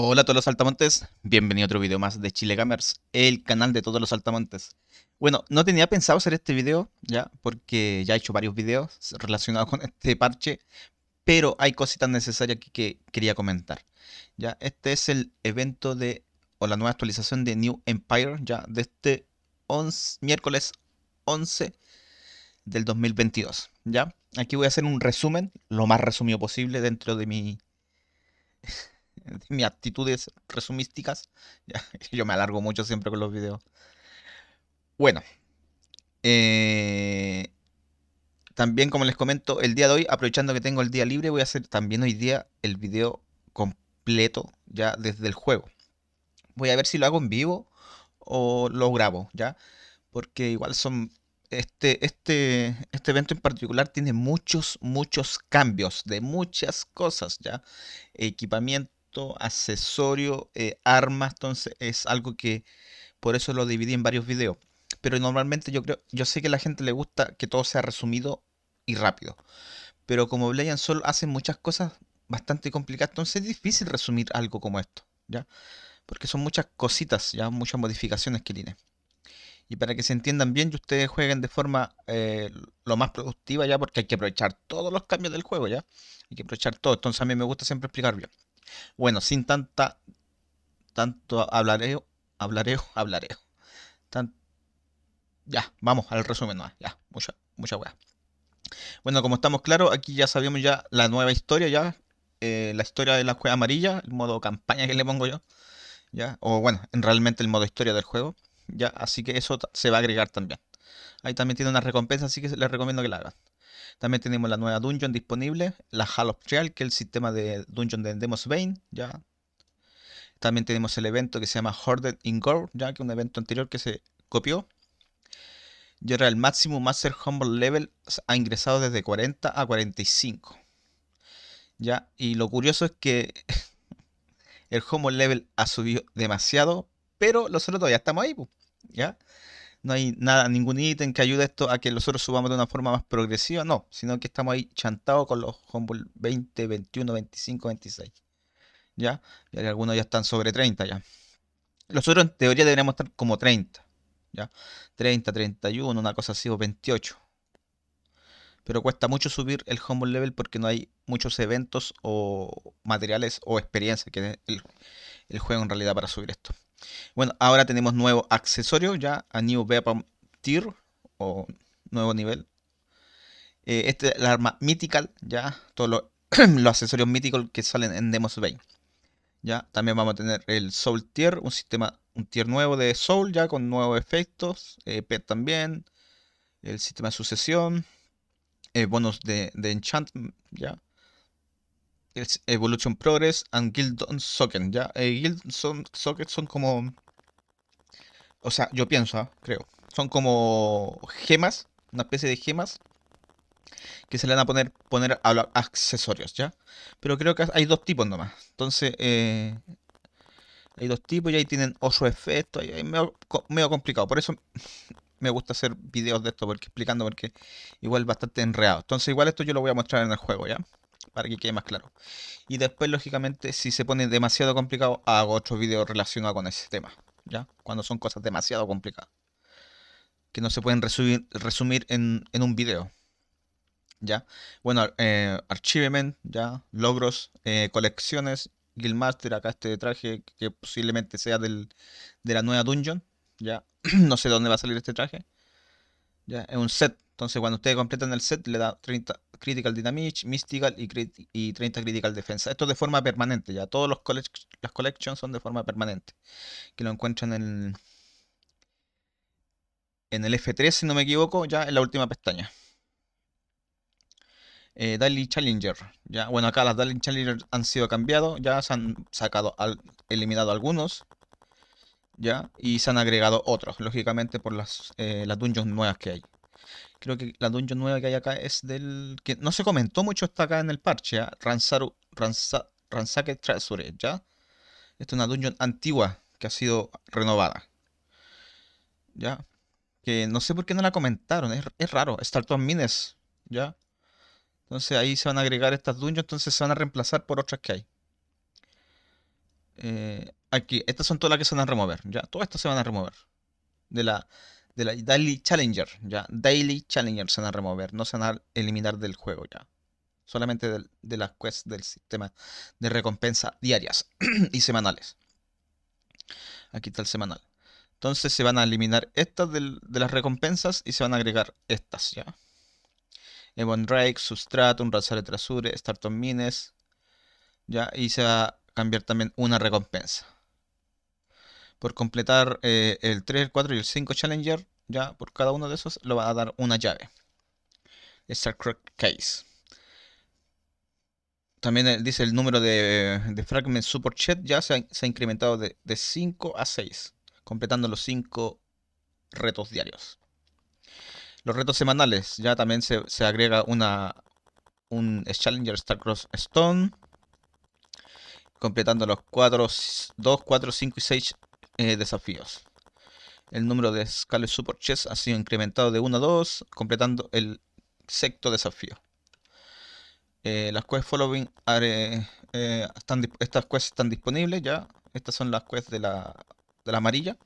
Hola a todos los saltamontes, bienvenido a otro video más de Chile Gamers, el canal de todos los saltamontes. Bueno, no tenía pensado hacer este video ya, porque ya he hecho varios videos relacionados con este parche, pero hay cositas necesarias que quería comentar. Ya, este es el evento de, o la nueva actualización de New Empire, ya, de este miércoles 11 del 2022, ya. Aquí voy a hacer un resumen, lo más resumido posible dentro de mi... mis actitudes resumísticas. yo me alargo mucho siempre con los videos. Bueno. Eh, también, como les comento, el día de hoy, aprovechando que tengo el día libre, voy a hacer también hoy día el video completo ya desde el juego. Voy a ver si lo hago en vivo o lo grabo, ¿ya? Porque igual son... Este, este, este evento en particular tiene muchos, muchos cambios de muchas cosas, ¿ya? Equipamiento accesorio, eh, armas, entonces es algo que por eso lo dividí en varios videos. Pero normalmente yo creo, yo sé que a la gente le gusta que todo sea resumido y rápido. Pero como Blade and hace muchas cosas bastante complicadas, entonces es difícil resumir algo como esto, ¿ya? Porque son muchas cositas, ya muchas modificaciones que tiene. Y para que se entiendan bien y ustedes jueguen de forma eh, lo más productiva, ya, porque hay que aprovechar todos los cambios del juego, ya. Hay que aprovechar todo. Entonces a mí me gusta siempre explicar bien. Bueno, sin tanta tanto hablareo, hablaré hablaré Ya, vamos al resumen, no, ya, mucha, mucha weá. Bueno, como estamos claros, aquí ya sabíamos ya la nueva historia, ya, eh, la historia de la cueva amarilla, el modo campaña que le pongo yo, ya, o bueno, en realmente el modo historia del juego, ya, así que eso se va a agregar también. Ahí también tiene una recompensa, así que les recomiendo que la hagan. También tenemos la nueva dungeon disponible, la Hall of Trial, que es el sistema de dungeon de Demos Bane, ya. También tenemos el evento que se llama horde in ya que es un evento anterior que se copió. Y ahora el máximo Master Humble Level ha ingresado desde 40 a 45. Ya, y lo curioso es que el Humble Level ha subido demasiado, pero nosotros todavía estamos ahí, ¿ya? no hay nada, ningún ítem que ayude esto a que nosotros subamos de una forma más progresiva, no, sino que estamos ahí chantados con los Humble 20, 21, 25, 26. ¿Ya? Y algunos ya están sobre 30 ya. Nosotros en teoría deberíamos estar como 30. ¿Ya? 30, 31, una cosa así, o 28. Pero cuesta mucho subir el Humble Level porque no hay muchos eventos o materiales o experiencias que el, el juego en realidad para subir esto. Bueno, ahora tenemos nuevo accesorio ya, a New Weapon Tier o nuevo nivel. Eh, este es el arma Mythical, ya, todos los, accesorios Mythical que salen en Demos Bay. Ya, también vamos a tener el Soul Tier, un sistema, un tier nuevo de Soul ya con nuevos efectos, eh, Pet también, el sistema de sucesión, eh, bonos de, de enchantment, ya es Evolution Progress and Guildon Socket, ¿ya? Eh, Guildon Socket son como... O sea, yo pienso, ¿ah? creo. Son como gemas, una especie de gemas que se le van a poner, poner a los accesorios, ¿ya? Pero creo que hay dos tipos nomás. Entonces, eh, hay dos tipos y ahí tienen otro efecto Y ahí medio, complicado. Por eso me gusta hacer videos de esto, porque explicando, porque igual bastante enreado. Entonces, igual esto yo lo voy a mostrar en el juego, ¿ya? para que quede más claro. Y después, lógicamente, si se pone demasiado complicado, hago otro video relacionado con ese tema, ¿ya? Cuando son cosas demasiado complicadas, que no se pueden resumir, resumir en, en un video, ¿ya? Bueno, eh, Archivement, ¿ya? Logros, eh, colecciones, Guildmaster, acá este traje que posiblemente sea del, de la nueva dungeon, ¿ya? no sé dónde va a salir este traje, ¿ya? Es un set entonces, cuando ustedes completan el set, le da 30 Critical Damage, Mystical y, 30 Critical Defensa. Esto es de forma permanente, ya. Todos las collections son de forma permanente. Que lo encuentran en el, en el F3, si no me equivoco, ya en la última pestaña. Eh, Daily Challenger. Ya, bueno, acá las Daily Challenger han sido cambiados, ya se han sacado, eliminado algunos, ya, y se han agregado otros, lógicamente por las, eh, las dungeons nuevas que hay. Creo que la dungeon nueva que hay acá es del. que no se comentó mucho hasta acá en el parche, ¿eh? Ransaru, Treasure, ¿ya? Esta es una dungeon antigua que ha sido renovada. ¿Ya? Que no sé por qué no la comentaron, es, es raro. todas Mines, ¿ya? Entonces ahí se van a agregar estas dungeons, entonces se van a reemplazar por otras que hay. Eh, aquí, estas son todas las que se van a remover, ¿ya? Todas estas se van a remover. De la, de la Daily Challenger, ya. Daily Challenger se van a remover, no se van a eliminar del juego ya. Solamente de, las quests del sistema de recompensa diarias y semanales. Aquí está el semanal. Entonces se van a eliminar estas de las recompensas y se van a agregar estas ya. Ebon Drake, Substratum, de Trasure, Startomines Mines. Ya, y se va a cambiar también una recompensa por completar eh, el 3, el 4 y el 5 Challenger, ya por cada uno de esos lo va a dar una llave. Starcraft Case. También eh, dice el número de, de Fragment Support Chat ya se ha, incrementado de, 5 a 6, completando los 5 retos diarios. Los retos semanales, ya también se, agrega una, un Challenger Cross Stone, completando los 4, 2, 4, 5 y 6 eh, desafíos. El número de escales Support Chess ha sido incrementado de 1 a 2, completando el sexto desafío. Eh, las quests following are, eh, estas quests están disponibles ya. Estas son las quests de la, amarilla.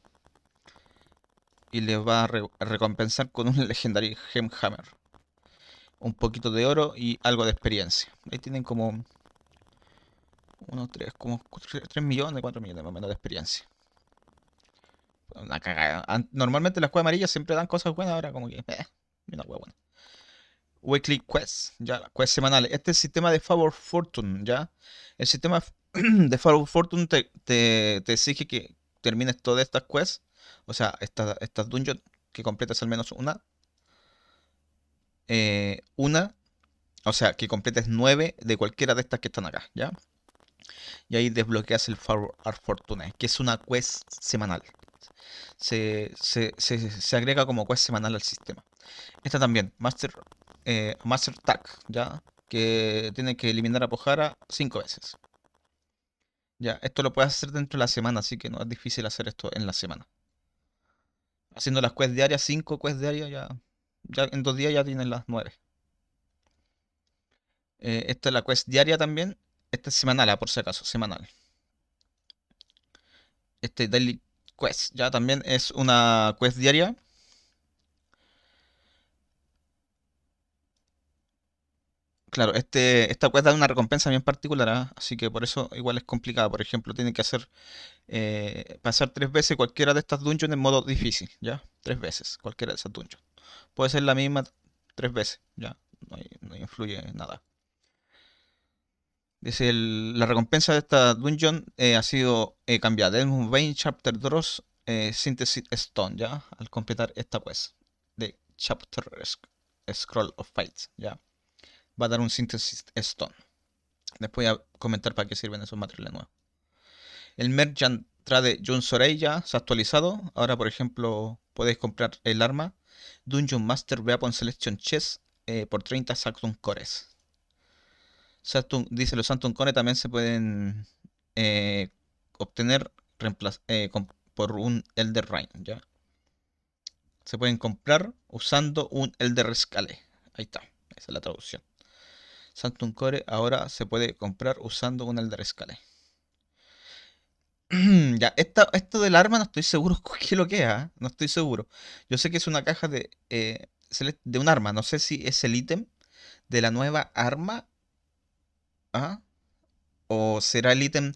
Y les va a, recompensar con un legendario Hammer, Un poquito de oro y algo de experiencia. Ahí tienen como unos 3, como 3 millones, 4 millones más o menos de experiencia. Normalmente las cuevas amarillas siempre dan cosas buenas, ahora como que. Eh, una hueá buena. Weekly Quest, ya, las quests semanales. Este es el sistema de Favor Fortune, ya. El sistema de Favor Fortune te, exige que termines todas estas quests, o sea, estas dungeons, que completes al menos una. Eh, una, o sea, que completes nueve de cualquiera de estas que están acá, ya. Y ahí desbloqueas el Favor Fortune, que es una quest semanal, se, agrega como quest semanal al sistema. Esta también, Master, eh, Master Tag, ¿ya? que tiene que eliminar a Pojara cinco veces. Ya, esto lo puedes hacer dentro de la semana, así que no es difícil hacer esto en la semana. Haciendo las quest diarias, 5 quests diarias, ya, en dos días ya tienes las 9. Eh, esta es la quest diaria también. Esta es semanal, ah, por si acaso, semanal. Este Daily quest. Ya también es una quest diaria. Claro, este, esta quest da una recompensa bien particular, ¿ah? así que por eso igual es complicada. Por ejemplo, tiene que hacer eh, pasar tres veces cualquiera de estas dungeons en modo difícil, ¿ya? Tres veces, cualquiera de esas dungeons. Puede ser la misma tres veces, ¿ya? no influye en nada. Dice, la recompensa de esta dungeon eh, ha sido eh, cambiada. es un Vein Chapter 2 eh, Synthesis Stone, ¿ya? Al completar esta pues, de Chapter Scroll of Fights, ¿ya? Va a dar un Synthesis Stone. Después voy a comentar para qué sirven esos materiales nuevos. El Merchant Trade Jun Sorei ya se ha actualizado. Ahora, por ejemplo, podéis comprar el arma Dungeon Master Weapon Selection Chess por 30 Saxon Cores dice los santum Core también se pueden eh, obtener eh, por un Elder Rain, ¿ya? Se pueden comprar usando un Elder Scale. Ahí está, esa es la traducción. Santum Core ahora se puede comprar usando un Elder Scale. ya, esto del arma no estoy seguro qué lo que es, ¿ah? no estoy seguro. Yo sé que es una caja de, eh, de un arma, no sé si es el ítem de la nueva arma ¿Ah? ¿O será el ítem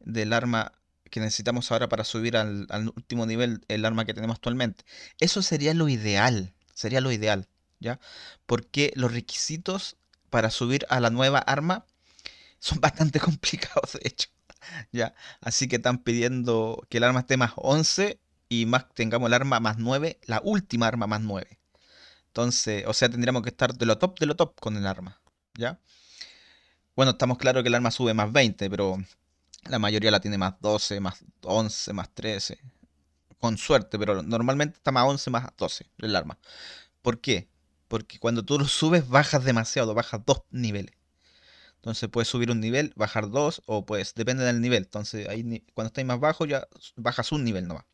del arma que necesitamos ahora para subir al, último nivel el arma que tenemos actualmente? Eso sería lo ideal, sería lo ideal, ¿ya? Porque los requisitos para subir a la nueva arma son bastante complicados, de hecho, ¿ya? Así que están pidiendo que el arma esté más 11 y más tengamos el arma más 9, la última arma más 9. Entonces, o sea, tendríamos que estar de lo top de lo top con el arma, ¿ya? Bueno, estamos claro que el arma sube más 20, pero la mayoría la tiene más 12, más 11, más 13. Con suerte, pero normalmente está más 11, más 12 el arma. ¿Por qué? Porque cuando tú lo subes bajas demasiado, bajas dos niveles. Entonces puedes subir un nivel, bajar dos, o pues depende del nivel. Entonces ahí cuando estáis más bajo ya bajas un nivel nomás.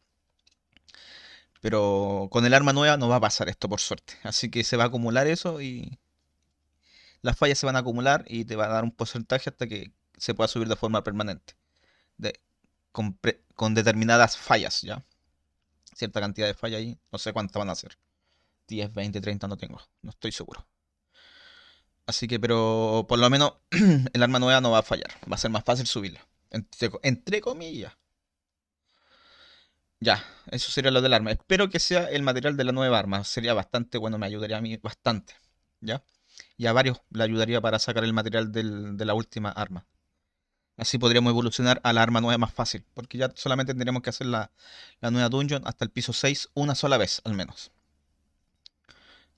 Pero con el arma nueva no va a pasar esto por suerte. Así que se va a acumular eso y las fallas se van a acumular y te va a dar un porcentaje hasta que se pueda subir de forma permanente. con, determinadas fallas, ¿ya? Cierta cantidad de fallas ahí. No sé cuántas van a ser. 10, 20, 30 no tengo. No estoy seguro. Así que, pero por lo menos el arma nueva no va a fallar. Va a ser más fácil subirla. Entre, entre comillas. Ya, eso sería lo del arma. Espero que sea el material de la nueva arma. Sería bastante bueno, me ayudaría a mí bastante. ¿Ya? y a varios le ayudaría para sacar el material del, de la última arma. Así podríamos evolucionar a la arma nueva más fácil, porque ya solamente tendremos que hacer la, nueva dungeon hasta el piso 6 una sola vez al menos.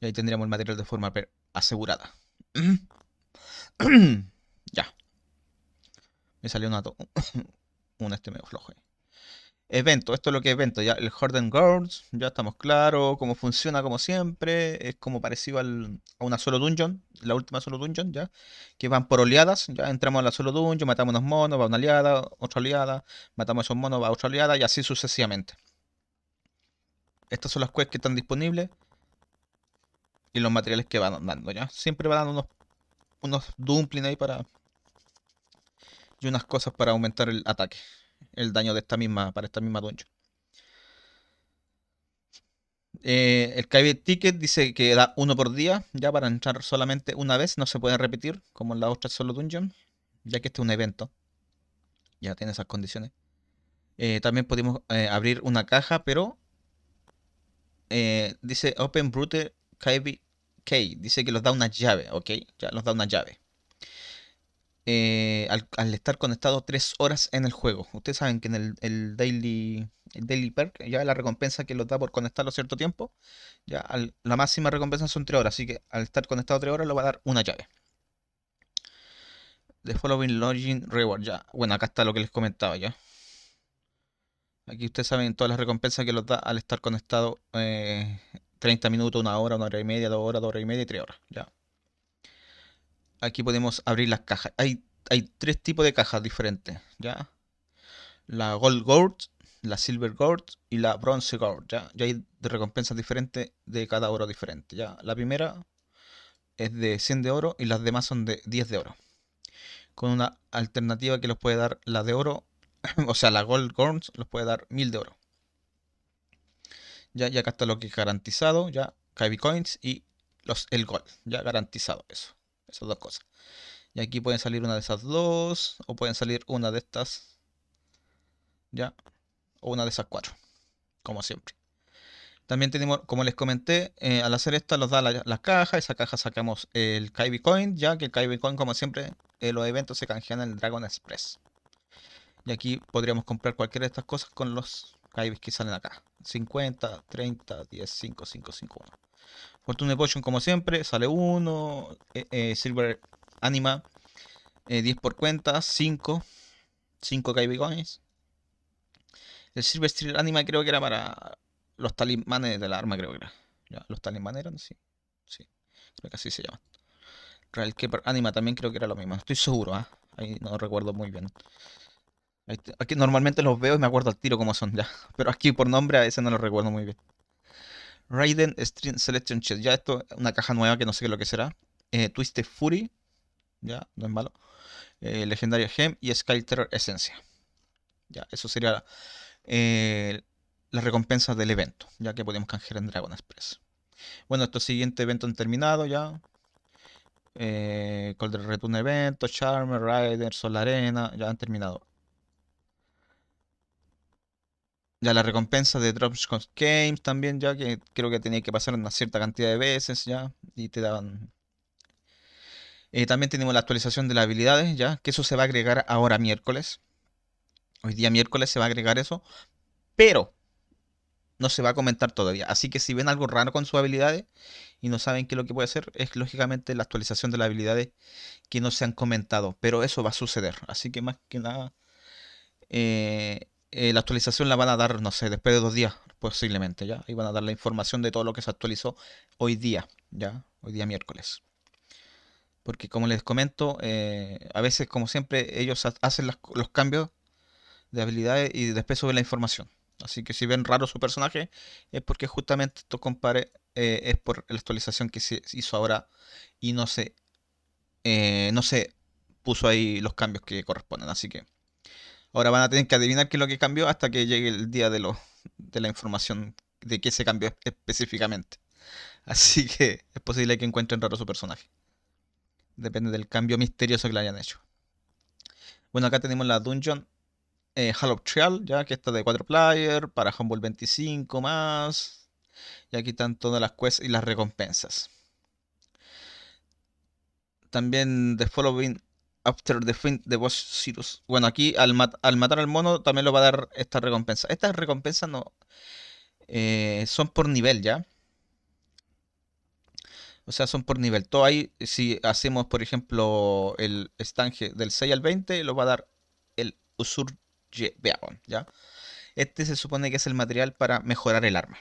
Y ahí tendríamos el material de forma asegurada. ya. Me salió un este medio flojo. Evento, esto es lo que es evento, ya el Jordan Girls, ya estamos claros, cómo funciona como siempre, es como parecido al, a una solo dungeon, la última solo dungeon, ya, que van por oleadas, ya entramos a la solo dungeon, matamos unos monos, va una oleada, otra oleada, matamos a esos monos, va otra oleada y así sucesivamente. Estas son las quests que están disponibles y los materiales que van dando, ya. Siempre van dando unos, unos dumplings ahí para... y unas cosas para aumentar el ataque el daño de esta misma, para esta misma dungeon. Eh, el Kyber Ticket dice que da uno por día, ya para entrar solamente una vez, no se puede repetir, como en la otra solo dungeon, ya que este es un evento. Ya tiene esas condiciones. Eh, también podemos eh, abrir una caja, pero dice Open Brute Kyber K. Dice que nos da una llave, ok, ya nos da una llave. Eh, al, estar conectado tres horas en el juego. Ustedes saben que en el, daily, daily perk, ya la recompensa que los da por conectarlo cierto tiempo, ya la máxima recompensa son tres horas, así que al estar conectado tres horas lo va a dar una llave. The following login reward, ya. Bueno, acá está lo que les comentaba ya. Aquí ustedes saben todas las recompensas que los da al estar conectado 30 eh, minutos, una hora, una hora y media, dos horas, dos horas y media y tres horas, ya aquí podemos abrir las cajas. Hay, tres tipos de cajas diferentes, ¿ya? La Gold Gold la Silver Gold y la Bronze Gold ¿ya? hay de recompensas diferentes de cada oro diferente, ¿ya? La primera es de 100 de oro y las demás son de 10 de oro. Con una alternativa que los puede dar la de oro, o sea, la Gold Gold los puede dar 1000 de oro. Ya, y acá está lo que es garantizado, ya, Kybe Coins y los, el Gold, ya garantizado eso. Esas dos cosas. Y aquí pueden salir una de esas dos. O pueden salir una de estas. Ya. O una de esas cuatro. Como siempre. También tenemos, como les comenté, eh, al hacer esta los da la caja Esa caja sacamos el Kaibi Coin. Ya que el Kaibi Coin, como siempre, eh, los eventos se canjean en el Dragon Express. Y aquí podríamos comprar cualquiera de estas cosas con los Kaibis que salen acá. 50, 30, 10, 5, 5, 5, 1. Fortune Potion como siempre, sale uno, eh, eh, Silver Anima, 10 eh, por cuenta, 5. 5 KB Coins. El Silver Steel Anima creo que era para los talismanes de la arma, creo que era. los talismanes eran, sí. Sí, creo que así se llaman. Real Keeper Anima también creo que era lo mismo. Estoy seguro, ah Ahí no recuerdo muy bien. Aquí normalmente los veo y me acuerdo al tiro como son ya. Pero aquí por nombre a veces no los recuerdo muy bien. Raiden Stream Selection Chest. Ya esto es una caja nueva que no sé qué lo que será. Eh, Twisted Fury. Ya, no es malo. Eh, Gem y Sky Terror Esencia. Ya, eso sería eh, la las recompensas del evento. Ya que podemos canjear en Dragon Express. Bueno, estos siguientes eventos han terminado ya. Eh, Cold Return Evento, Charmer, Rider, Arena, ya han terminado. Ya la recompensa de Drops Games también, ya que creo que tenía que pasar una cierta cantidad de veces, ya, y te daban... Eh, también tenemos la actualización de las habilidades, ya, que eso se va a agregar ahora miércoles. Hoy día miércoles se va a agregar eso, pero no se va a comentar todavía. Así que si ven algo raro con sus habilidades y no saben qué es lo que puede hacer, es lógicamente la actualización de las habilidades que no se han comentado. Pero eso va a suceder. Así que más que nada, eh, eh, la actualización la van a dar, no sé, después de dos días posiblemente, ¿ya? y van a dar la información de todo lo que se actualizó hoy día, ¿ya? Hoy día miércoles. Porque como les comento, eh, a veces, como siempre, ellos hacen los cambios de habilidades y después suben la información. Así que si ven raro su personaje, es porque justamente esto compare eh, es por la actualización que se hizo ahora y no se, no se puso ahí los cambios que corresponden. Así que Ahora van a tener que adivinar qué es lo que cambió hasta que llegue el día de, de la información de qué se cambió específicamente. Así que es posible que encuentren raro su personaje. Depende del cambio misterioso que le hayan hecho. Bueno, acá tenemos la Dungeon eh, Hall of Trial, ya que está de 4 player, para Humble 25 más. Y aquí están todas las quests y las recompensas. También The Following After the Fin de Boss Bueno, aquí al, matar al mono también lo va a dar esta recompensa. Estas recompensas no eh, son por nivel ya. O sea, son por nivel. Todo ahí, si hacemos, por ejemplo, el estanque del 6 al 20, lo va a dar el Usur ¿ya? Este se supone que es el material para mejorar el arma.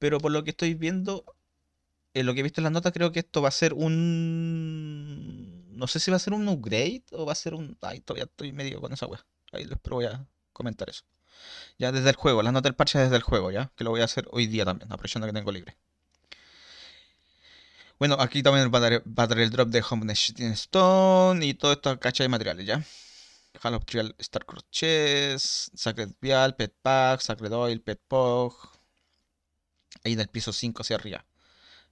Pero por lo que estoy viendo, en lo que he visto en las notas, creo que esto va a ser un no sé si va a ser un upgrade o va a ser un. Ay, todavía estoy medio con esa wea. Ahí les voy a comentar eso. Ya desde el juego, las notas del parche desde el juego, ya. Que lo voy a hacer hoy día también, aprovechando que tengo libre. Bueno, aquí también va a dar el drop de Home Stone y todo esto cacha de materiales, ya. Hall of Trial, Star Chess, Sacred Vial, Pet Pack, Sacred Oil, Pet Pog. Ahí del piso 5 hacia arriba.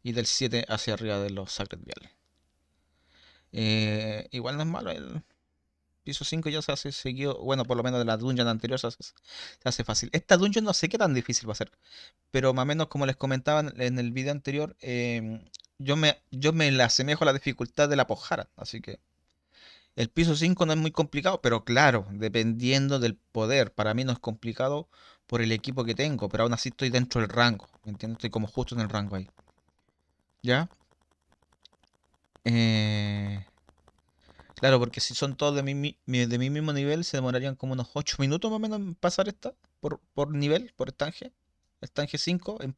Y del 7 hacia arriba de los Sacred Viales. Eh, igual no es malo el piso 5 ya se hace seguido, bueno, por lo menos de la dungeon anterior se hace, fácil. Esta dungeon no sé qué tan difícil va a ser, pero más o menos como les comentaba en el video anterior, em, yo, me, yo me la asemejo a la dificultad de la pojara, así que el piso 5 no es muy complicado, pero claro, dependiendo del poder, para mí no es complicado por el equipo que tengo, pero aún así estoy dentro del rango, ¿me Estoy como justo en el rango ahí. ¿Ya? Eh, claro, porque si son todos de mi, mismo nivel, se demorarían como unos 8 minutos más o menos en pasar esta, por, nivel, por estanje. Estanje 5 en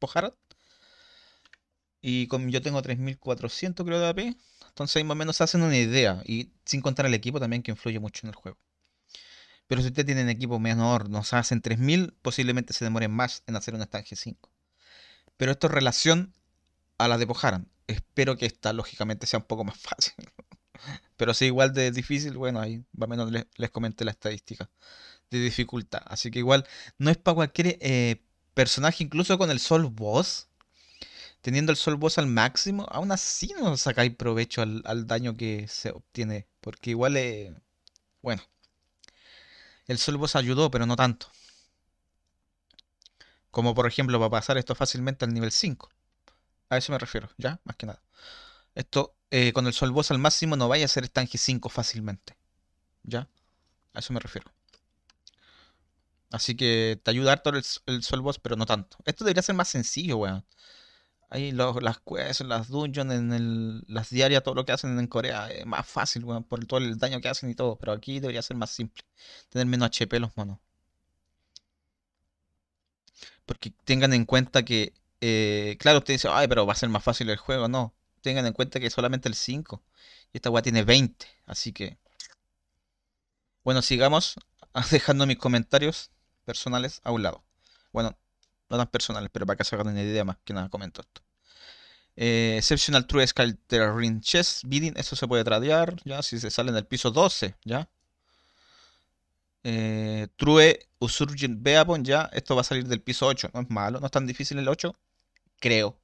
Y como yo tengo 3400 creo de AP. Entonces más o menos hacen una idea. Y sin contar el equipo también que influye mucho en el juego. Pero si ustedes tienen equipo menor, nos hacen 3000, posiblemente se demoren más en hacer un estanje 5. Pero esto es relación a la de Pojaran. Espero que esta, lógicamente, sea un poco más fácil. Pero si igual de difícil, bueno, ahí va menos les, les, comenté la estadística de dificultad. Así que igual no es para cualquier eh, personaje, incluso con el Sol Boss. Teniendo el Sol Boss al máximo, aún así no sacáis provecho al, daño que se obtiene. Porque igual, eh, bueno, el Sol Boss ayudó, pero no tanto. Como por ejemplo Va a pasar esto fácilmente al nivel 5. A eso me refiero, ¿ya? Más que nada. Esto, eh, con el sol al máximo no vaya a ser estanque 5 fácilmente. ¿Ya? A eso me refiero. Así que te ayuda harto el, sol boss, pero no tanto. Esto debería ser más sencillo, weón. Ahí las quests, las dungeons, en el, las diarias, todo lo que hacen en Corea es más fácil, weón, por todo el daño que hacen y todo. Pero aquí debería ser más simple. Tener menos HP los monos. Porque tengan en cuenta que eh, claro, usted dice, ay, pero va a ser más fácil el juego. No, tengan en cuenta que solamente el 5. Y esta weá tiene 20. Así que. Bueno, sigamos ah, dejando mis comentarios personales a un lado. Bueno, no tan personales, pero para que se hagan una idea más que nada comento esto. Eh, exceptional True Scale ring Chess Bidding, eso se puede tradear, ya, si se sale en el piso 12, ya. Eh, true Usurgent Beapon, ya, esto va a salir del piso 8, no es malo, no es tan difícil el 8 creo.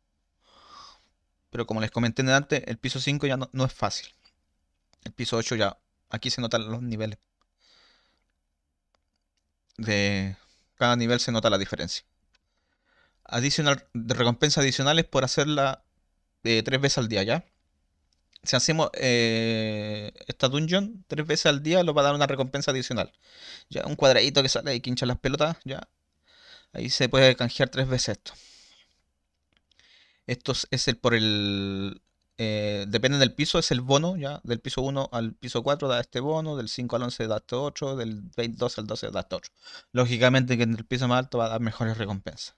Pero como les comenté antes, el piso 5 ya no, es fácil. El piso 8 ya, aquí se notan los niveles. De cada nivel se nota la diferencia. Adicional, de recompensa adicionales por hacerla eh, tres veces al día, ¿ya? Si hacemos eh, esta dungeon tres veces al día, lo va a dar una recompensa adicional. Ya, un cuadradito que sale y quincha las pelotas, ya. Ahí se puede canjear tres veces esto. Esto es el por el. Eh, depende del piso, es el bono, ya. Del piso 1 al piso 4 da este bono, del 5 al 11 da este 8, del 22 al 12 da este 8. Lógicamente que en el piso más alto va a dar mejores recompensas.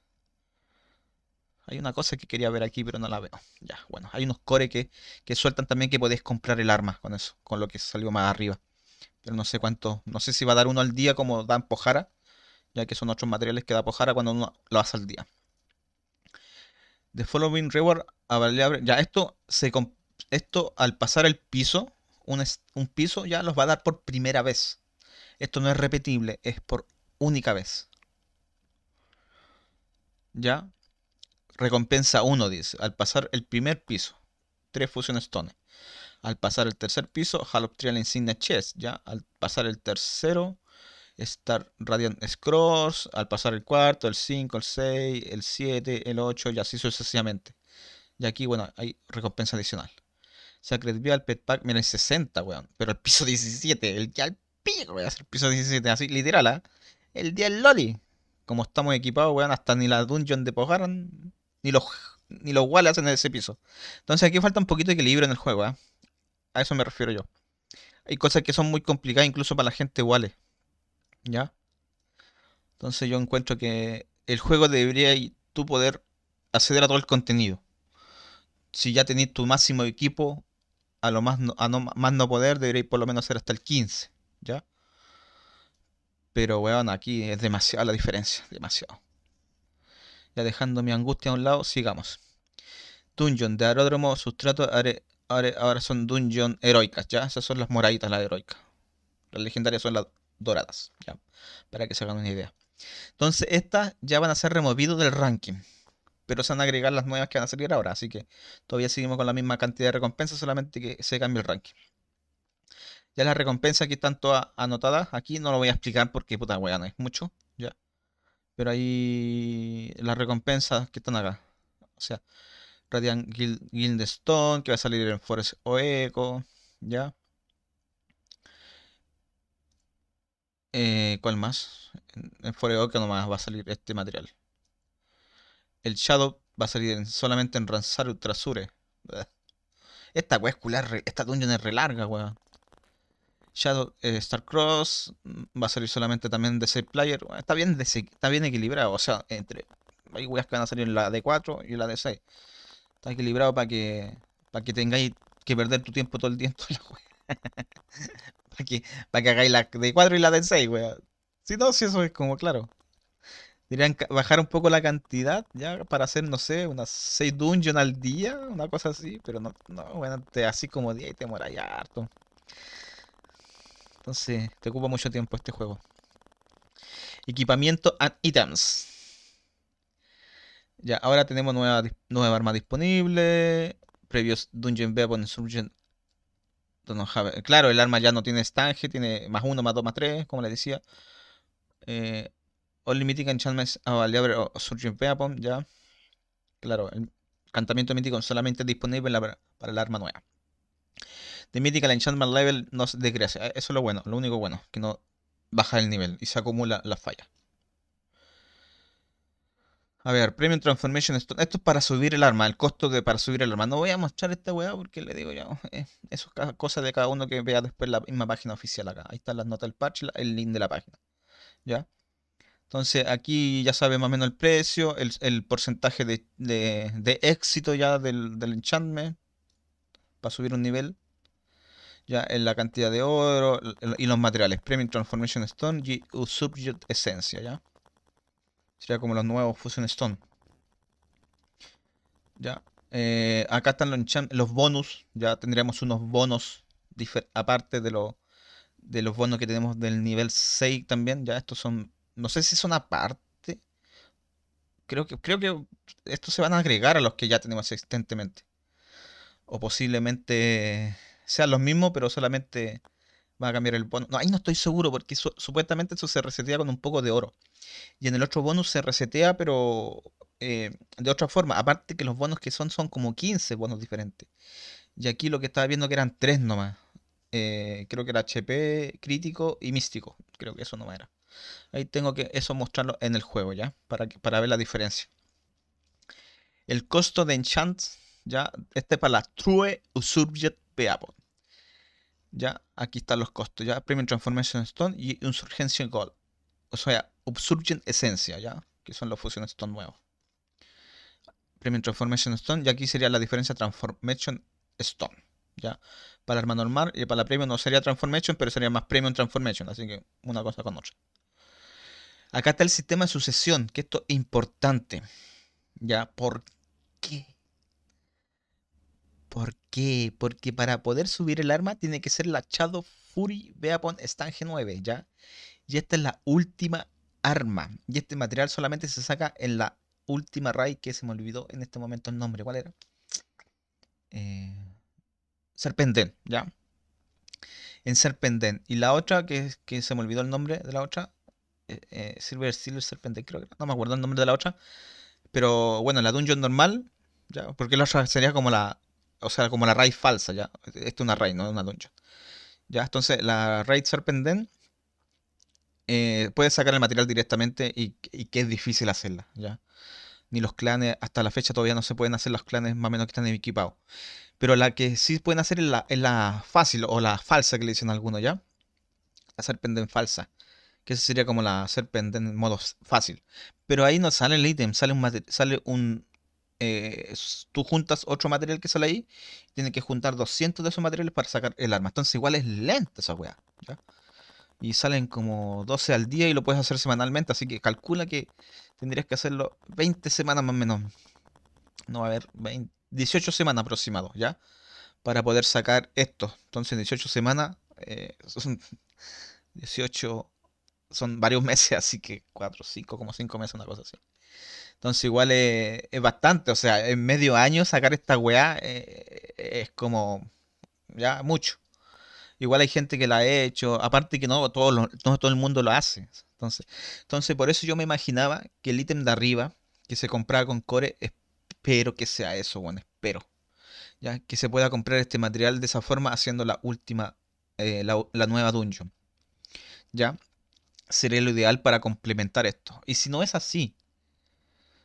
Hay una cosa que quería ver aquí, pero no la veo. Ya, bueno, hay unos core que, que sueltan también que podéis comprar el arma con eso, con lo que salió más arriba. Pero no sé cuánto, no sé si va a dar uno al día como dan Pojara, ya que son otros materiales que da Pojara cuando uno lo hace al día. The following reward available. Ya, esto, se, esto al pasar el piso, un, un piso ya los va a dar por primera vez. Esto no es repetible, es por única vez. Ya. Recompensa 1, dice. Al pasar el primer piso. tres Fusion Stones. Al pasar el tercer piso, Hall trial insignia Chess. Ya. Al pasar el tercero, Star Radiant Scrolls, al pasar el cuarto, el 5, el 6, el 7, el 8 y así sucesivamente. Y aquí, bueno, hay recompensa adicional. Sacred al Pet Pack, miren, 60, weón. Pero el piso 17, el ya al pico, weón. piso 17, así, literal, ¿eh? El día del Loli. Como estamos equipados, weón, hasta ni la dungeon de Pojaran, ni los, ni los en ese piso. Entonces aquí falta un poquito de equilibrio en el juego, ¿eh? A eso me refiero yo. Hay cosas que son muy complicadas incluso para la gente Wale. ¿ya? Entonces yo encuentro que el juego debería tú poder acceder a todo el contenido. Si ya tenéis tu máximo equipo, a lo más no, a no, más no poder, deberíais por lo menos ser hasta el 15, ¿ya? Pero weón, aquí es demasiada la diferencia, demasiado. Ya dejando mi angustia a un lado, sigamos. Dungeon de aeródromo, sustrato, ahora son dungeon heroicas, ¿ya? Esas son las moraditas, las heroicas. Las legendarias son las doradas, ¿ya? para que se hagan una idea. Entonces, estas ya van a ser removidas del ranking, pero se van a agregar las nuevas que van a salir ahora, así que todavía seguimos con la misma cantidad de recompensas, solamente que se cambia el ranking. Ya las recompensas aquí están todas anotadas aquí, no lo voy a explicar porque puta weá, no es mucho, ya. Pero ahí las recompensas que están acá, o sea, Radiant Guild, Guildstone, que va a salir en Forest Oeco, ya. Eh, ¿Cuál más? En Forever que nomás va a salir este material. El Shadow va a salir solamente en Ranzar Trasure. Esta wea es esta dungeon es re larga, wea. Shadow eh, Star Cross mm, va a salir solamente también de 6 player. está bien, está bien equilibrado, o sea, entre hay weas que van a salir en la d 4 y la d 6. Está equilibrado para que para que tengáis que perder tu tiempo todo el día en la Para que, hagáis la de 4 y la de 6, weón. Si no, si eso es como claro. Dirían bajar un poco la cantidad ya para hacer, no sé, unas 6 dungeons al día, una cosa así, pero no, no bueno, así como día y te moras ya harto. Entonces, te ocupa mucho tiempo este juego. Equipamiento and items. Ya, ahora tenemos nueva, nueva arma disponible. Previos Dungeon Weapon Insurgent claro, el arma ya no tiene estanje tiene más uno, más dos, más tres, como le decía. Eh, Only Mythic Enchantments Available oh, o oh, Surgeon Weapon, ya. Claro, el cantamiento mítico solamente es disponible para, el arma nueva. De Mythical Enchantment Level no se desgracia. E, eso es lo bueno, lo único bueno, que no baja el nivel y se acumula la falla. A ver, Premium Transformation Stone. Esto es para subir el arma, el costo de para subir el arma. No voy a mostrar esta weá porque le digo ya. Eh, eso es cosa de cada uno que vea después la misma página oficial acá. Ahí están las notas del patch, el link de la página. ¿Ya? Entonces aquí ya sabe más o menos el precio, el, porcentaje de, éxito ya del, enchantment para subir un nivel. Ya en la cantidad de oro y los materiales. Premium Transformation Stone y Subject Esencia, ¿ya? Sería como los nuevos Fusion Stone. Ya. Eh, acá están los, los, bonus. Ya tendríamos unos bonos aparte de, los de los bonos que tenemos del nivel 6 también. Ya estos son. No sé si son aparte. Creo que, creo que estos se van a agregar a los que ya tenemos existentemente. O posiblemente sean los mismos, pero solamente va a cambiar el bono. No, ahí no estoy seguro porque supuestamente eso se resetea con un poco de oro. Y en el otro bonus se resetea, pero eh, de otra forma. Aparte que los bonos que son son como 15 bonos diferentes. Y aquí lo que estaba viendo que eran tres nomás. Eh, creo que era HP, crítico y místico. Creo que eso no era. Ahí tengo que eso mostrarlo en el juego ya, para, que, para ver la diferencia. El costo de enchant, ya, este es para la True Usurged Beapon. Ya, aquí están los costos, ya. Premium Transformation Stone y un Gold. O sea, obsurgen Esencia, ya. Que son los fusiones Stone nuevos. Premium Transformation Stone. Y aquí sería la diferencia Transformation Stone. ¿ya? Para arma normal y para la Premium no sería Transformation, pero sería más Premium Transformation. Así que una cosa con otra. Acá está el sistema de sucesión, que esto es importante. ¿Ya? ¿Por qué? ¿Por qué? Porque para poder subir el arma tiene que ser la Shadow Fury Weapon Stange 9, ¿ya? Y esta es la última arma. Y este material solamente se saca en la última raid que se me olvidó en este momento el nombre. ¿Cuál era? Eh, Serpenten, ¿ya? En Serpenten. Y la otra, que, que se me olvidó el nombre de la otra, eh, eh, Silver Steel Serpenten, creo que no me acuerdo el nombre de la otra. Pero bueno, la dungeon normal, ¿ya? Porque la otra sería como la o sea, como la raíz falsa, ¿ya? Esto es una raíz, no es una doncha ¿Ya? Entonces, la raid serpendent eh, puede sacar el material directamente y, que es difícil hacerla, ¿ya? Ni los clanes, hasta la fecha todavía no se pueden hacer los clanes más o menos que están equipados. Pero la que sí pueden hacer es la, fácil o la falsa que le dicen algunos, ¿ya? La serpendent falsa. Que esa sería como la serpendent en modo fácil. Pero ahí no sale el ítem, sale un, sale un eh, tú juntas otro material que sale ahí, tienes que juntar 200 de esos materiales para sacar el arma. Entonces igual es lenta esa weá. ¿ya? Y salen como 12 al día y lo puedes hacer semanalmente, así que calcula que tendrías que hacerlo 20 semanas más o menos. No va a haber 18 semanas aproximado, ¿ya? Para poder sacar esto. Entonces 18 semanas, eh, son 18, son varios meses, así que 4, 5, como 5 meses, una cosa así. Entonces igual es, bastante, o sea, en medio año sacar esta weá eh, es como ya mucho. Igual hay gente que la ha hecho, aparte que no todo, todo el mundo lo hace. Entonces, entonces por eso yo me imaginaba que el ítem de arriba que se compraba con core, espero que sea eso, bueno, espero. Ya, que se pueda comprar este material de esa forma haciendo la última, eh, la, la nueva dungeon. Ya, sería lo ideal para complementar esto. Y si no es así,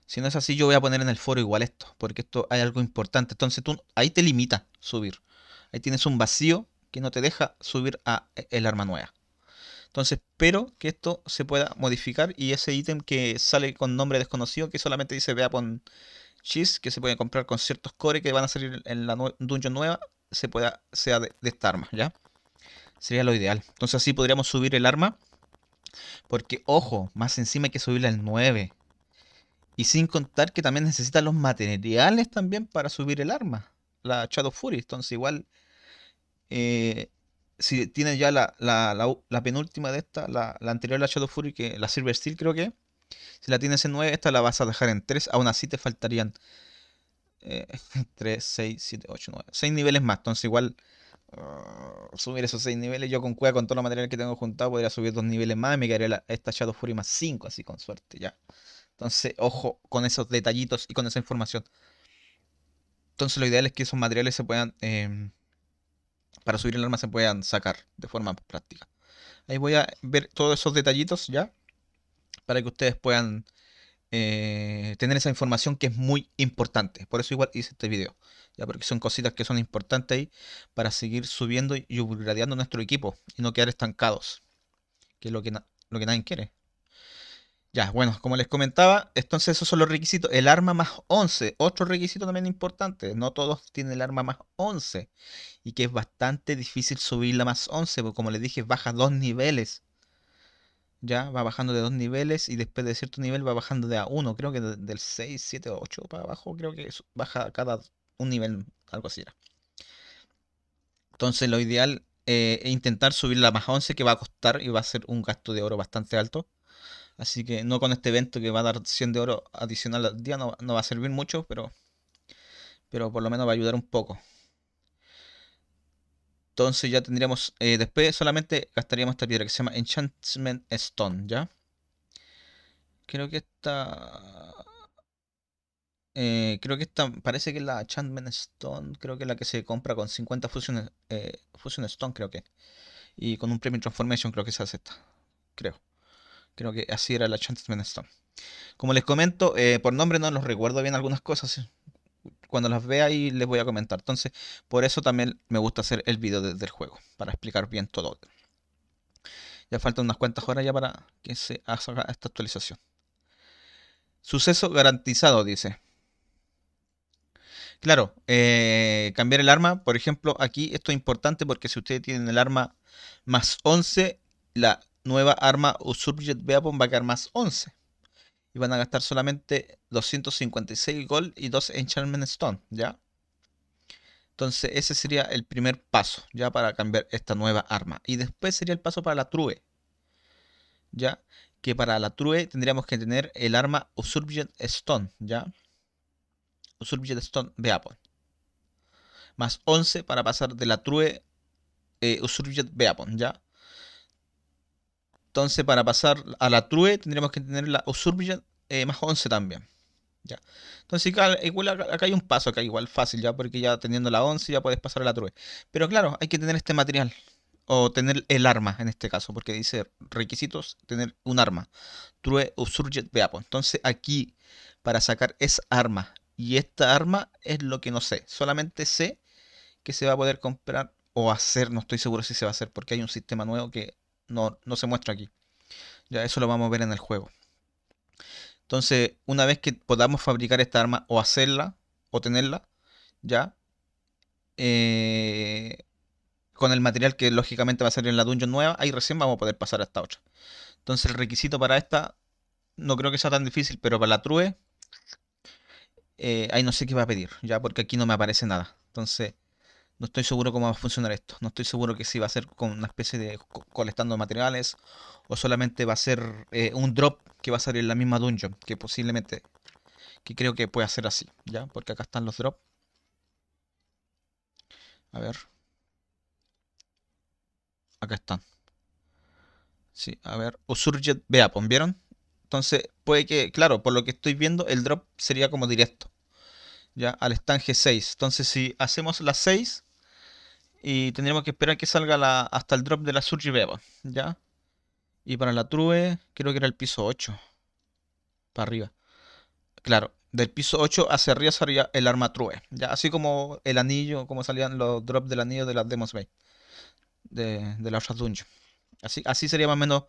si no es así, yo voy a poner en el foro igual esto, porque esto hay algo importante. Entonces tú ahí te limita subir. Ahí tienes un vacío que no te deja subir a eh, el arma nueva. Entonces espero que esto se pueda modificar y ese ítem que sale con nombre desconocido, que solamente dice con Cheese, que se puede comprar con ciertos cores que van a salir en la dungeon nueva, se pueda sea de, de esta arma, ¿ya? Sería lo ideal. Entonces así podríamos subir el arma. Porque, ojo, más encima hay que subirle al 9. Y sin contar que también necesita los materiales también para subir el arma, la Shadow Fury. Entonces igual, eh, si tienes ya la, penúltima de esta, la, anterior, la Shadow Fury, que la Silver Steel creo que, si la tienes en 9, esta la vas a dejar en 3, aún así te faltarían 3, 6, 7, 8, 9, 6 niveles más. Entonces igual... Uh, subir esos 6 niveles. Yo con cueva, con todo el material que tengo juntado, podría subir 2 niveles más y me quedaría esta Shadow Fury más 5, así con suerte, ya. Entonces, ojo con esos detallitos y con esa información. Entonces, lo ideal es que esos materiales se puedan, em, para subir el arma, se puedan sacar de forma práctica. Ahí voy a ver todos esos detallitos ya, para que ustedes puedan eh, tener esa información que es muy importante. Por eso igual hice este video, ya porque son cositas que son importantes ahí para seguir subiendo y upgradeando nuestro equipo y no quedar estancados, que es lo que, lo que nadie quiere. Ya, bueno, como les comentaba, entonces esos son los requisitos. El arma más 11, otro requisito también importante. No todos tienen el arma más 11. Y que es bastante difícil subirla más 11, porque como les dije, baja dos niveles. Ya, va bajando de dos niveles y después de cierto nivel va bajando de a uno. Creo que del 6, 7, 8 para abajo, creo que baja cada un nivel, algo así era. Entonces lo ideal eh, es intentar subirla más 11, que va a costar y va a ser un gasto de oro bastante alto Así que no con este evento que va a dar 100 de oro adicional al día, no, va a servir mucho, pero, pero por lo menos va a ayudar un poco. Entonces ya tendríamos, eh, después solamente gastaríamos esta piedra que se llama Enchantment Stone, ¿ya? Creo que esta... Eh, creo que esta, parece que es la Enchantment Stone, creo que es la que se compra con 50 Fusion, eh, Fusion Stone, creo que. Y con un Premium Transformation creo que se hace esta, creo. Creo que así era la Chantman Stone. Como les comento, eh, por nombre no los recuerdo bien algunas cosas. Cuando las vea ahí les voy a comentar. Entonces, por eso también me gusta hacer el video desde el juego. Para explicar bien todo. Ya faltan unas cuantas horas ya para que se haga esta actualización. Suceso garantizado, dice. Claro, eh, cambiar el arma, por ejemplo, aquí esto es importante porque si ustedes tienen el arma más 11, la nueva arma Usurped Beapon va a quedar más 11. Y van a gastar solamente 256 gold y 2 Enchantment Stone, ¿ya? Entonces ese sería el primer paso, ¿ya? Para cambiar esta nueva arma. Y después sería el paso para la True, e, ¿ya? Que para la True e tendríamos que tener el arma Usurped Stone, ¿ya? Usurped Stone Beapon. Más 11 para pasar de la True e, eh, Beapon, ¿ya? Entonces, para pasar a la true, tendríamos que tener la Usurbrilla eh, más 11 también. Ya. Entonces, acá hay un paso, acá igual fácil, ya porque ya teniendo la 11 ya puedes pasar a la true. Pero claro, hay que tener este material o tener el arma en este caso, porque dice requisitos tener un arma. True Usurget Beapo. Pues, entonces, aquí para sacar es arma y esta arma es lo que no sé. Solamente sé que se va a poder comprar o hacer, no estoy seguro si se va a hacer porque hay un sistema nuevo que no, se muestra aquí. Ya eso lo vamos a ver en el juego. Entonces, una vez que podamos fabricar esta arma o hacerla o tenerla, ya, eh, con el material que lógicamente va a salir en la dungeon nueva, ahí recién vamos a poder pasar a esta otra. Entonces, el requisito para esta no creo que sea tan difícil, pero para la true, eh, ahí no sé qué va a pedir, ya, porque aquí no me aparece nada. Entonces, no estoy seguro cómo va a funcionar esto. No estoy seguro que si va a ser con una especie de colectando materiales o solamente va a ser eh, un drop que va a salir en la misma dungeon, que posiblemente, que creo que puede ser así, ¿ya? Porque acá están los drops. A ver. Acá están. Sí, a ver. O Usurget Beapon, ¿vieron? Entonces, puede que, claro, por lo que estoy viendo, el drop sería como directo. Ya, al estanque 6 Entonces, si hacemos las 6, y tendríamos que esperar que salga la, hasta el drop de la Surge Beba, ¿ya? Y para la True, creo que era el piso 8. Para arriba. Claro, del piso 8 hacia arriba salía el arma True, ¿ya? Así como el anillo, como salían los drops del anillo de las Demos Bay. De, de las Así, así sería más o menos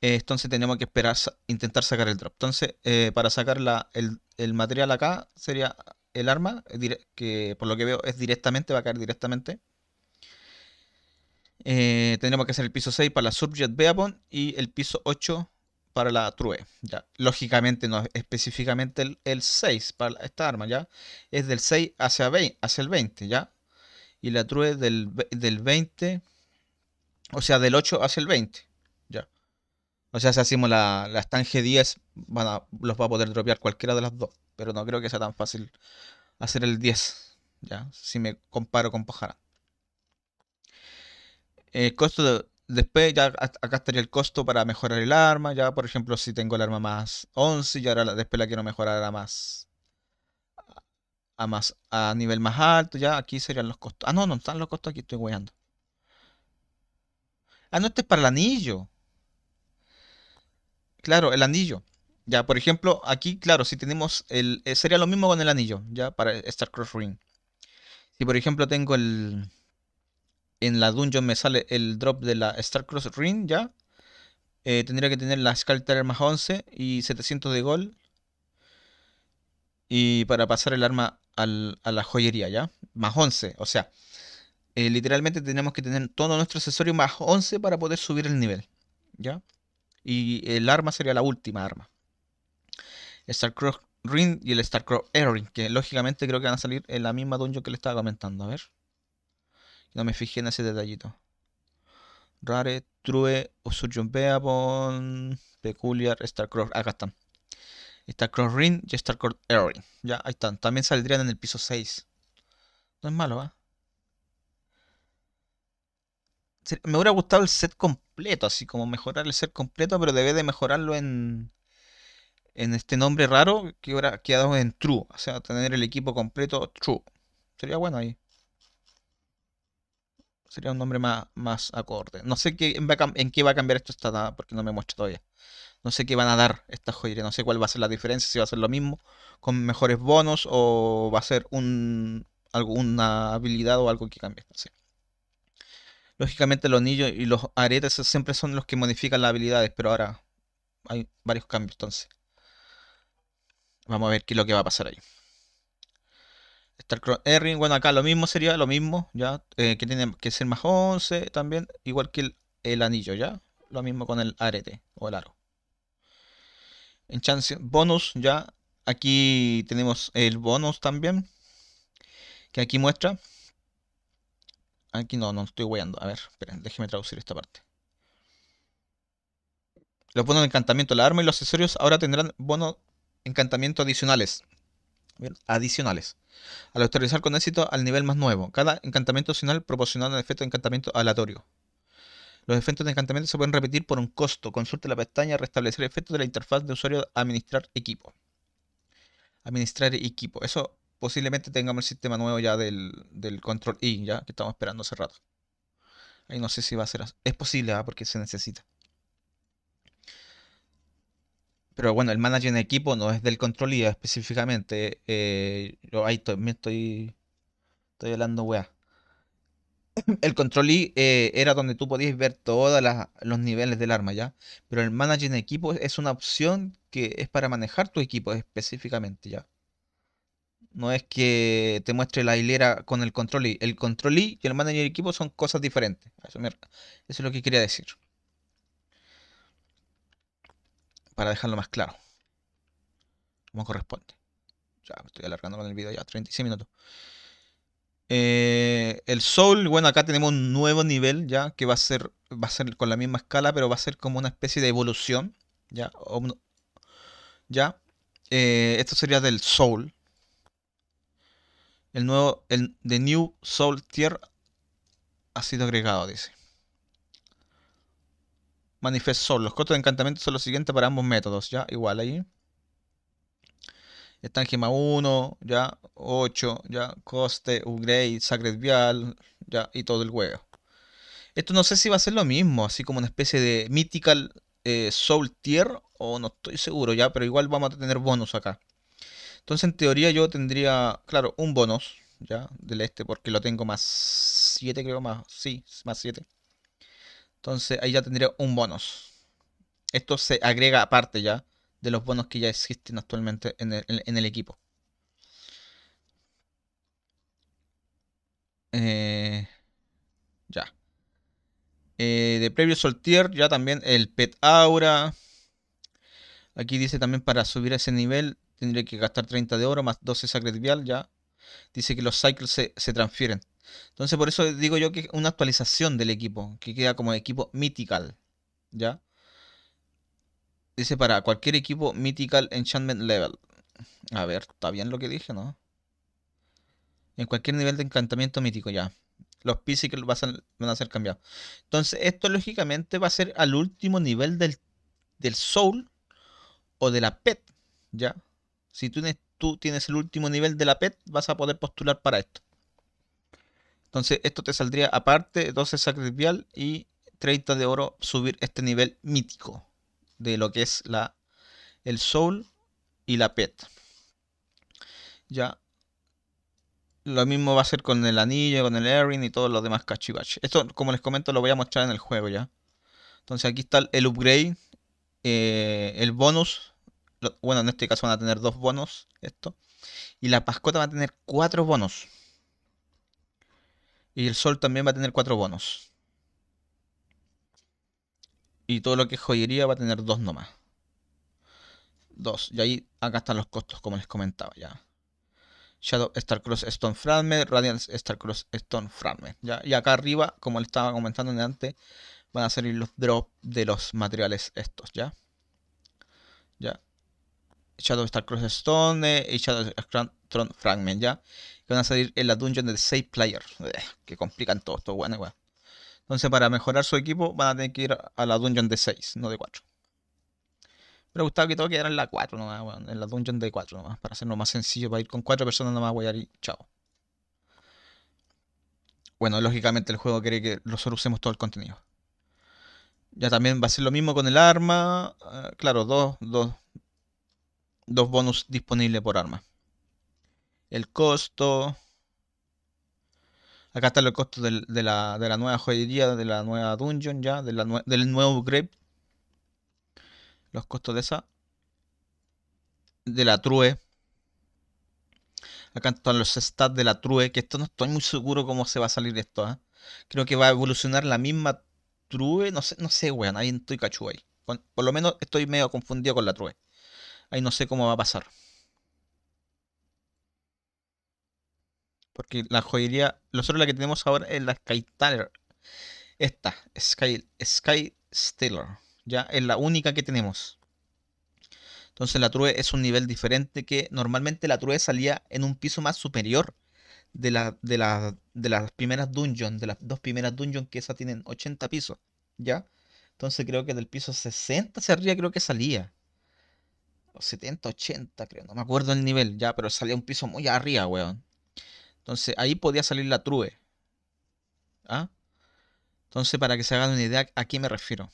eh, entonces tenemos que esperar, intentar sacar el drop. Entonces, eh, para sacar el, material acá sería el arma, eh, que por lo que veo es directamente, va a caer directamente. Eh, tendremos que hacer el piso 6 para la subject Beapon y el piso 8 para la True. E, ya. Lógicamente, no específicamente el, 6 para esta arma, ¿ya? Es del 6 hacia, hacia el 20, ¿ya? Y la True e del, del 20, o sea, del 8 hacia el 20, ¿ya? O sea, si hacemos la, la 10, van los va a poder dropear cualquiera de las dos. Pero no creo que sea tan fácil hacer el 10, ¿ya? Si me comparo con Pajarán. Eh, costo de, después ya acá estaría el costo para mejorar el arma. Ya, por ejemplo, si tengo el arma más 11 y ahora la, después la quiero mejorar a más a más a nivel más alto, ya aquí serían los costos. Ah, no, no están los costos aquí, estoy guayando Ah, no, este es para el anillo. Claro, el anillo. Ya, por ejemplo, aquí, claro, si tenemos el. Eh, sería lo mismo con el anillo, ya, para Star Cross Ring. Si por ejemplo tengo el en la dungeon me sale el drop de la Starcross Ring ya. Eh, tendría que tener la Sculptor más 11 y 700 de gol. Y para pasar el arma a la joyería, ¿ya? Más 11, o sea, eh, literalmente tenemos que tener todo nuestro accesorio más 11 para poder subir el nivel, ¿ya? Y el arma sería la última arma. Starcross Ring y el Starcross Ring, que lógicamente creo que van a salir en la misma dungeon que le estaba comentando, a ver. No me fijé en ese detallito. Rare, True o Beapon, Peculiar, Starcross. Acá están. Starcross Ring y Starcross erroring Ya, ahí están. También saldrían en el piso 6. No es malo, ¿eh? Me hubiera gustado el set completo, así como mejorar el set completo, pero debe de mejorarlo en en este nombre raro que ahora quedado en True, o sea, tener el equipo completo True. Sería bueno ahí. Sería un nombre más, acorde. No sé qué, en, qué va a cambiar esto esta porque no me muestro todavía. No sé qué van a dar estas joyerías. No sé cuál va a ser la diferencia. Si va a ser lo mismo con mejores bonos o va a ser un, alguna habilidad o algo que cambie. Lógicamente los anillos y los aretes siempre son los que modifican las habilidades, pero ahora hay varios cambios entonces. Vamos a ver qué es lo que va a pasar ahí. Está Erring, bueno, acá lo mismo sería, lo mismo, ya, eh, que tiene que ser más 11 también, igual que el, anillo, ya, lo mismo con el arete o el aro. En chance bonus, ya, aquí tenemos el bonus también, que aquí muestra. Aquí no, no estoy guayando, a ver, esperen, déjeme traducir esta parte. Los bonos de encantamiento, la arma y los accesorios ahora tendrán bonos encantamiento adicionales adicionales. Al autorizar con éxito al nivel más nuevo, cada encantamiento final proporciona un efecto de encantamiento aleatorio. Los efectos de encantamiento se pueden repetir por un costo. Consulte la pestaña Restablecer efectos de la interfaz de usuario Administrar equipo. Administrar equipo. Eso posiblemente tengamos el sistema nuevo ya del, control I, ya que estamos esperando hace rato. Ahí no sé si va a ser así. Es posible, ¿ah? porque se necesita pero bueno, el manager en equipo no es del control i específicamente. Eh, yo ahí estoy, estoy, hablando weá. El control I eh, era donde tú podías ver todos los niveles del arma, ¿ya? Pero el manager equipo es una opción que es para manejar tu equipo específicamente, ¿ya? No es que te muestre la hilera con el control I. El control I y el manager equipo son cosas diferentes. eso es lo que quería decir. para dejarlo más claro. Como corresponde. Ya me estoy alargando con el video ya, 36 minutos. Eh, el Soul, bueno, acá tenemos un nuevo nivel ya que va a ser va a ser con la misma escala, pero va a ser como una especie de evolución, ya, ya. Eh, esto sería del Soul. El nuevo, el The New Soul Tier ha sido agregado, dice. Manifestor. Los costos de encantamiento son los siguientes para ambos métodos, ¿ya? Igual ahí. Están gema 1, ya, 8, ya, coste, upgrade, sacred vial, ya, y todo el huevo. Esto no sé si va a ser lo mismo, así como una especie de mythical eh, soul tier, o no estoy seguro ya, pero igual vamos a tener bonus acá. Entonces en teoría yo tendría, claro, un bonus, ya, del este, porque lo tengo más 7 creo, más, sí, más 7. Entonces ahí ya tendría un bonus. Esto se agrega aparte ya de los bonos que ya existen actualmente en el, equipo. Eh, ya. Eh, de previo soltier, ya también el pet aura. Aquí dice también para subir a ese nivel tendría que gastar 30 de oro más 12 sacred vial. Ya dice que los cycles se transfieren. Entonces, por eso digo yo que es una actualización del equipo, que queda como equipo Mythical, ¿ya? Dice para cualquier equipo Mythical Enchantment Level. A ver, ¿está bien lo que dije, no? En cualquier nivel de encantamiento mítico, ya. Los que van a ser cambiados. Entonces, esto lógicamente va a ser al último nivel del, del Soul o de la PET, ¿ya? Si tú tienes, tú tienes el último nivel de la PET, vas a poder postular para esto. Entonces esto te saldría aparte 12 sacrificial y 30 de oro subir este nivel mítico de lo que es la el soul y la pet. Ya lo mismo va a ser con el anillo, con el erin y todos los demás cachivaches. Esto, como les comento, lo voy a mostrar en el juego ya. Entonces aquí está el upgrade, eh, el bonus. bueno, en este caso van a tener dos bonos, esto. Y la pascota va a tener cuatro bonos. Y el sol también va a tener cuatro bonos. Y todo lo que es joyería va a tener dos nomás. Dos. Y ahí acá están los costos, como les comentaba ya. Shadow Cross Stone Fragment, Star Cross Stone Fragment. ¿ya? Y acá arriba, como les estaba comentando antes, van a salir los drops de los materiales estos, ¿ya? ¿Ya? Shadow Star Stone eh, y Shadow Scrum Fragment, ¿ya? Que van a salir en la dungeon de 6 players, eh, que complican todo esto, bueno, bueno. Entonces, para mejorar su equipo, van a tener que ir a la dungeon de 6, no de 4. Pero gustaba que todo quedara en la 4 nomás, en la dungeon de 4 nomás, para hacerlo más sencillo, para ir con 4 personas nomás, voy a chao. Bueno, lógicamente el juego quiere que nosotros usemos todo el contenido. Ya también va a ser lo mismo con el arma. Eh, claro, dos, dos, dos bonus disponibles por arma. El costo. Acá están los costos de, la, nueva joyería, de la nueva dungeon ya, del nuevo upgrade. Los costos de esa. De la true. Acá están los stats de la true, que esto no estoy muy seguro cómo se va a salir esto. ¿ah? Creo que va a evolucionar la misma true. No sé, no sé, weón. Ahí estoy cachú Por lo menos estoy medio confundido con la true. Ahí no sé cómo va a pasar. Porque la joyería, nosotros la que tenemos ahora es la Sky Esta, Sky, Ya es la única que tenemos. Entonces la True es un nivel diferente que normalmente la True salía en un piso más superior de, la, de, las primeras dungeons, de las dos primeras dungeons que esa tienen 80 pisos, ¿ya? Entonces creo que del piso 60 se arriba creo que salía. 70, 80, creo. No me acuerdo el nivel ya, pero salía un piso muy arriba, weón. Entonces ahí podía salir la true. ¿Ah? Entonces, para que se hagan una idea a qué me refiero.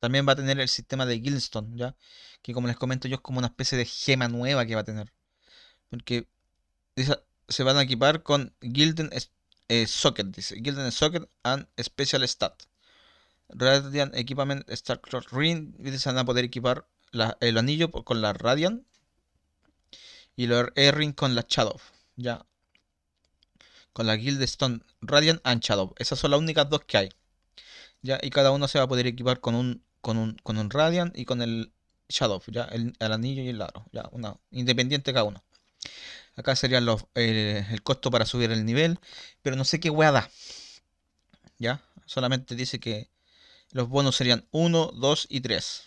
También va a tener el sistema de guildstone ¿ya? Que como les comento yo es como una especie de gema nueva que va a tener. Porque se van a equipar con Gilden eh, Socket, dice. Gilden Socket and Special Stat. Radiant Equipment star Ring. Se van a poder equipar el anillo con la Radiant y lo Erring con la Shadow. Ya. Con la Guild Stone Radiant and Shadow. Esas son las únicas dos que hay. Ya, y cada uno se va a poder equipar con un, con un, Radiant y con el Shadow, ya, el, anillo y el aro, ya, una, independiente cada uno. Acá sería los, el costo para subir el nivel, pero no sé qué weá da. Ya, solamente dice que los bonos serían 1, 2 y 3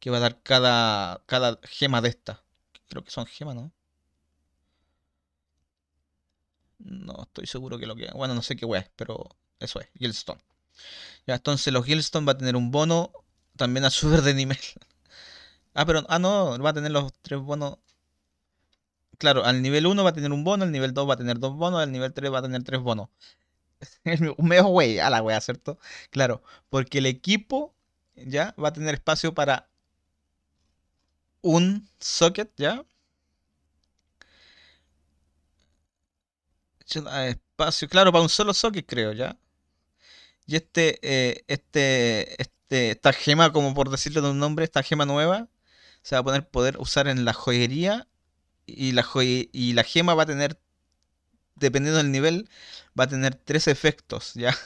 que va a dar cada, cada gema de esta. Creo que son gemas, ¿no? No estoy seguro que lo que... Bueno, no sé qué weá, pero eso es, Gilstone. Ya, entonces los Gilstone va a tener un bono también a subir de nivel. ah, pero... Ah, no, va a tener los tres bonos... Claro, al nivel 1 va a tener un bono, al nivel 2 va a tener dos bonos, al nivel 3 va a tener tres bonos. un mejor wey, a la weá, ¿cierto? Claro, porque el equipo ya va a tener espacio para un socket, ¿ya? Ah, espacio, claro, para un solo socket creo, ¿ya? Y este, eh, este, este, esta gema, como por decirlo de un nombre, esta gema nueva, se va a poder, poder usar en la joyería y la, y la gema va a tener, dependiendo del nivel, va a tener tres efectos, ¿ya?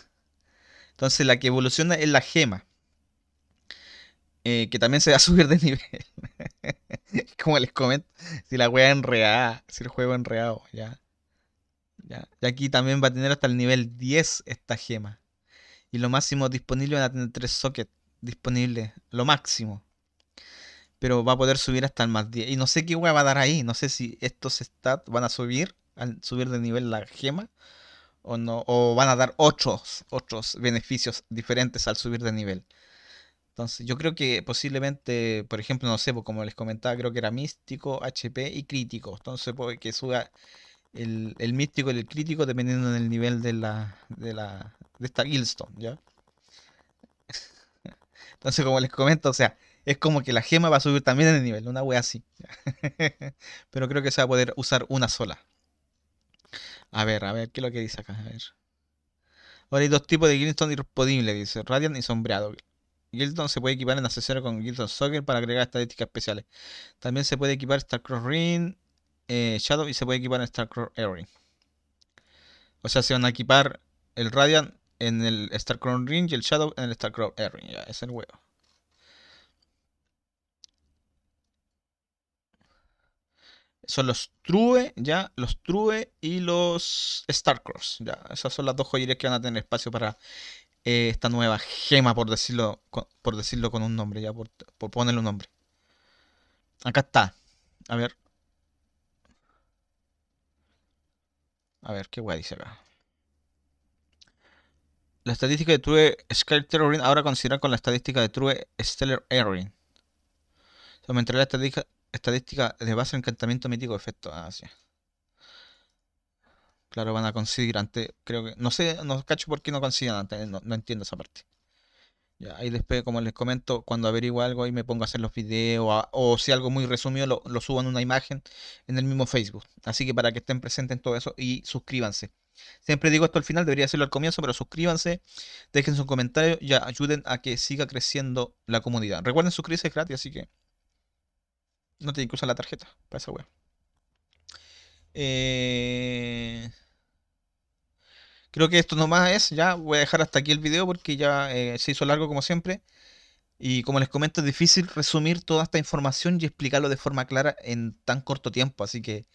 Entonces la que evoluciona es la gema, eh, que también se va a subir de nivel. Como les comento, si la wea enreada, si el juego enreado ya. ya. Y aquí también va a tener hasta el nivel 10 esta gema. Y lo máximo disponible van a tener 3 sockets disponibles, lo máximo. Pero va a poder subir hasta el más 10. Y no sé qué wea va a dar ahí. No sé si estos stats van a subir, al subir de nivel la gema. O, no, o van a dar otros, otros beneficios diferentes al subir de nivel. Entonces, yo creo que posiblemente, por ejemplo, no sé, pues, como les comentaba, creo que era místico, HP y crítico. Entonces, puede que suba el, místico y el crítico dependiendo del nivel de la de la de esta gilston, ¿ya? Entonces, como les comento, o sea, es como que la gema va a subir también en el nivel, una wea así. Pero creo que se va a poder usar una sola. A ver, a ver, ¿qué es lo que dice acá? Ahora hay dos tipos de Gilstone irresponibles, dice Radiant y Sombreado. Gildon se puede equipar en accesorio con Gildon Soccer para agregar estadísticas especiales. También se puede equipar Starcross Ring, eh, Shadow y se puede equipar en Starcross Airing. O sea, se van a equipar el Radiant en el Star Starcross Ring y el Shadow en el Starcross Airing. Ya, es el huevo. Son los True, ya, los True y los Starcross. Ya, esas son las dos joyerías que van a tener espacio para eh, esta nueva gema, por decirlo, por decirlo con un nombre, ya por, ponerle un nombre. Acá está. A ver. A ver, ¿qué weá dice acá? La estadística de True Sky ahora considera con la estadística de True Stellar Erring. Se aumentará la estadística, estadística de base de encantamiento mítico efecto. Ah, sí. Claro, van a conseguir antes. Creo que. No sé, no cacho por qué no consiguen antes. No, entiendo esa parte. Ya, ahí después, como les comento, cuando averiguo algo, ahí me pongo a hacer los videos. o si algo muy resumido, lo, subo en una imagen en el mismo Facebook. Así que para que estén presentes en todo eso y suscríbanse. Siempre digo esto al final, debería hacerlo al comienzo, pero suscríbanse, dejen sus comentarios y ayuden a que siga creciendo la comunidad. Recuerden suscribirse es gratis, así que no tienen que usar la tarjeta para esa web. Eh. Creo que esto nomás es, ya voy a dejar hasta aquí el video porque ya eh, se hizo largo como siempre. Y como les comento, es difícil resumir toda esta información y explicarlo de forma clara en tan corto tiempo. Así que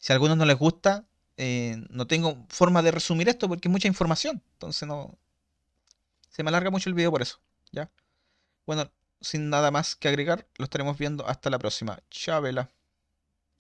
si a algunos no les gusta, eh, no tengo forma de resumir esto porque es mucha información. Entonces no... Se me alarga mucho el video por eso. ¿ya? Bueno, sin nada más que agregar, lo estaremos viendo hasta la próxima. Chávela.